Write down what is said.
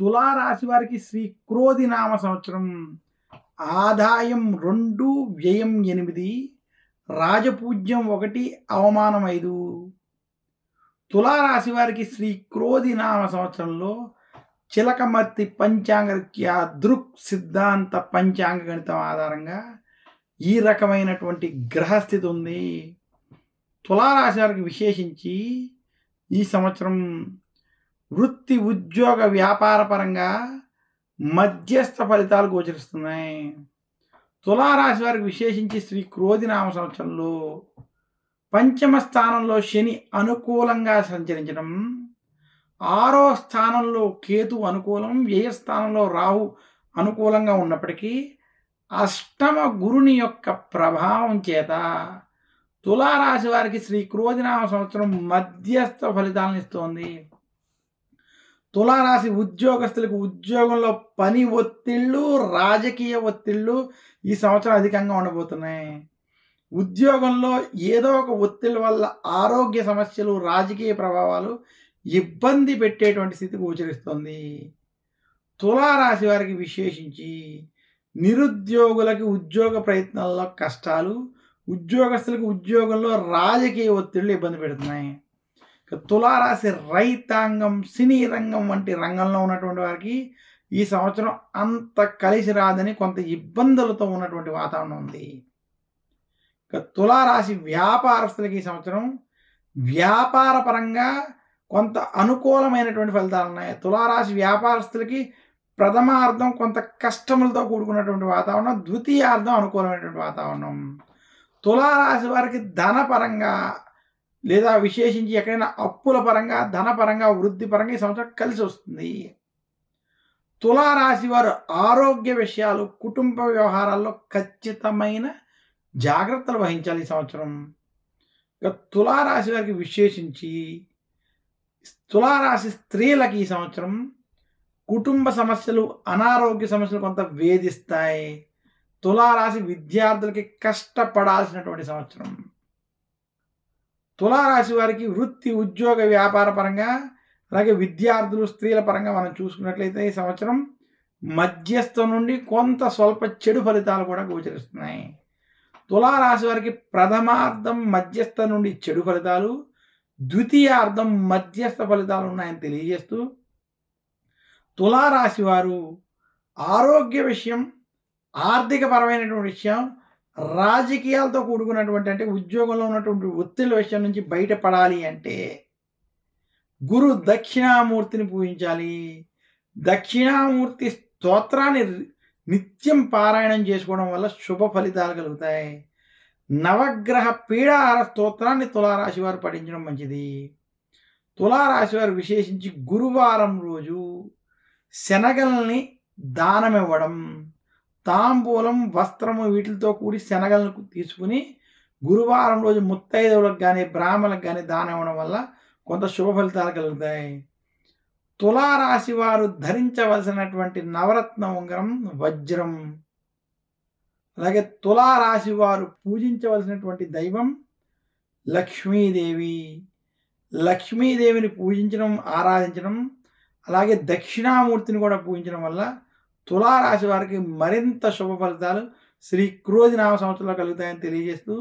తులారాశి వారికి శ్రీ నామ సంవత్సరం ఆదాయం రెండు వ్యయం ఎనిమిది రాజపూజ్యం ఒకటి అవమానం ఐదు తులారాశి వారికి శ్రీ నామ సంవత్సరంలో చిలకమర్తి పంచాంగరీత్యా దృక్ సిద్ధాంత పంచాంగ గణితం ఆధారంగా ఈ రకమైనటువంటి గ్రహస్థితి ఉంది తులారాశి వారికి విశేషించి ఈ సంవత్సరం వృత్తి ఉద్యోగ వ్యాపార పరంగా మధ్యస్థ ఫలితాలు గోచరిస్తున్నాయి తులారాశి వారికి విశేషించి శ్రీ నామ సంవత్సరంలో పంచమ స్థానంలో శని అనుకూలంగా సంచరించడం ఆరో స్థానంలో కేతు అనుకూలం వ్యయ స్థానంలో రాహు అనుకూలంగా ఉన్నప్పటికీ అష్టమ గురుని యొక్క ప్రభావం చేత తులారాశి వారికి శ్రీ క్రోధినామ సంవత్సరం మధ్యస్థ ఫలితాలను ఇస్తోంది తులారాశి ఉద్యోగస్తులకు ఉద్యోగంలో పని ఒత్తిళ్ళు రాజకీయ ఒత్తిళ్ళు ఈ సంవత్సరం అధికంగా ఉండబోతున్నాయి ఉద్యోగంలో ఏదో ఒక ఒత్తిళ్ళ వల్ల ఆరోగ్య సమస్యలు రాజకీయ ప్రభావాలు ఇబ్బంది పెట్టేటువంటి స్థితికి గోచరిస్తుంది తులారాశి వారికి విశేషించి నిరుద్యోగులకి ఉద్యోగ ప్రయత్నాల్లో కష్టాలు ఉద్యోగస్తులకు ఉద్యోగంలో రాజకీయ ఒత్తిళ్ళు ఇబ్బంది పెడుతున్నాయి తులారాశి రైతాంగం సినీ రంగం వంటి రంగంలో ఉన్నటువంటి వారికి ఈ సంవత్సరం అంత కలిసి రాదని కొంత ఇబ్బందులతో ఉన్నటువంటి వాతావరణం ఉంది ఇక తులారాశి వ్యాపారస్తులకి ఈ సంవత్సరం వ్యాపార పరంగా కొంత అనుకూలమైనటువంటి ఫలితాలు ఉన్నాయి తులారాశి వ్యాపారస్తులకి ప్రథమార్థం కొంత కష్టములతో కూడుకున్నటువంటి వాతావరణం ద్వితీయార్థం అనుకూలమైనటువంటి వాతావరణం తులారాశి వారికి ధనపరంగా లేదా విశేషించి ఎక్కడైనా అప్పుల పరంగా ధనపరంగా వృద్ధి పరంగా ఈ సంవత్సరం కలిసి వస్తుంది తులారాశి వారు ఆరోగ్య విషయాలు కుటుంబ వ్యవహారాల్లో ఖచ్చితమైన జాగ్రత్తలు వహించాలి ఈ సంవత్సరం ఇక తులారాశి వారికి విశేషించి తులారాశి స్త్రీలకి ఈ సంవత్సరం కుటుంబ సమస్యలు అనారోగ్య సమస్యలు కొంత వేధిస్తాయి తులారాశి విద్యార్థులకి కష్టపడాల్సినటువంటి సంవత్సరం తులారాశి వారికి వృత్తి ఉద్యోగ వ్యాపార పరంగా అలాగే విద్యార్థులు స్త్రీల పరంగా మనం చూసుకున్నట్లయితే ఈ సంవత్సరం మధ్యస్థ నుండి కొంత స్వల్ప చెడు ఫలితాలు కూడా గోచరిస్తున్నాయి తులారాశి వారికి ప్రథమార్థం మధ్యస్థ నుండి చెడు ఫలితాలు ద్వితీయార్థం మధ్యస్థ ఫలితాలు ఉన్నాయని తెలియజేస్తూ తులారాశి వారు ఆరోగ్య విషయం ఆర్థికపరమైనటువంటి విషయం రాజకీయాలతో కూడుకున్నటువంటి అంటే ఉద్యోగంలో ఉన్నటువంటి ఒత్తిడి విషయం నుంచి బయటపడాలి అంటే గురు దక్షిణామూర్తిని పూజించాలి దక్షిణామూర్తి స్తోత్రాన్ని నిత్యం పారాయణం చేసుకోవడం వల్ల శుభ ఫలితాలు కలుగుతాయి నవగ్రహ పీడాహార స్తోత్రాన్ని తులారాశి వారు పఠించడం మంచిది తులారాశి వారు విశేషించి గురువారం రోజు శనగల్ని దానమివ్వడం తాంబూలం వస్త్రము వీటితో కూడి శనగలను తీసుకుని గురువారం రోజు ముత్తైదవులకు కానీ బ్రాహ్మణులకు కానీ దానం ఇవ్వడం వల్ల కొంత శుభ ఫలితాలు కలుగుతాయి తులారాశి వారు ధరించవలసినటువంటి నవరత్న ఉంగరం వజ్రం అలాగే తులారాశి వారు పూజించవలసినటువంటి దైవం లక్ష్మీదేవి లక్ష్మీదేవిని పూజించడం ఆరాధించడం అలాగే దక్షిణామూర్తిని కూడా పూజించడం వల్ల తులారాశి వారికి మరింత శుభ ఫలితాలు శ్రీ క్రోజి నామ సంవత్సరంలో కలుగుతాయని తెలియజేస్తూ